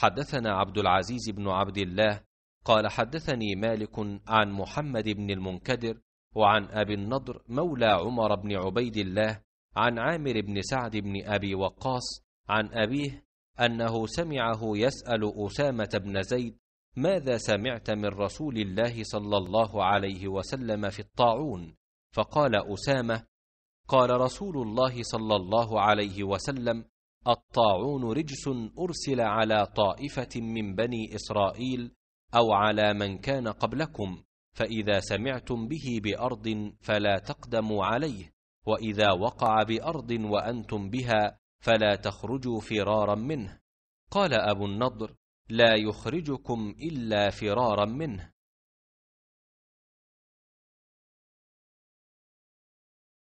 حدثنا عبد العزيز بن عبد الله قال حدثني مالك عن محمد بن المنكدر وعن أبي النضر مولى عمر بن عبيد الله عن عامر بن سعد بن أبي وقاص عن أبيه أنه سمعه يسأل أسامة بن زيد ماذا سمعت من رسول الله صلى الله عليه وسلم في الطاعون فقال أسامة قال رسول الله صلى الله عليه وسلم الطاعون رجس أرسل على طائفة من بني إسرائيل أو على من كان قبلكم فإذا سمعتم به بأرض فلا تقدموا عليه وإذا وقع بأرض وأنتم بها فلا تخرجوا فرارا منه قال أبو النضر لا يخرجكم إلا فرارا منه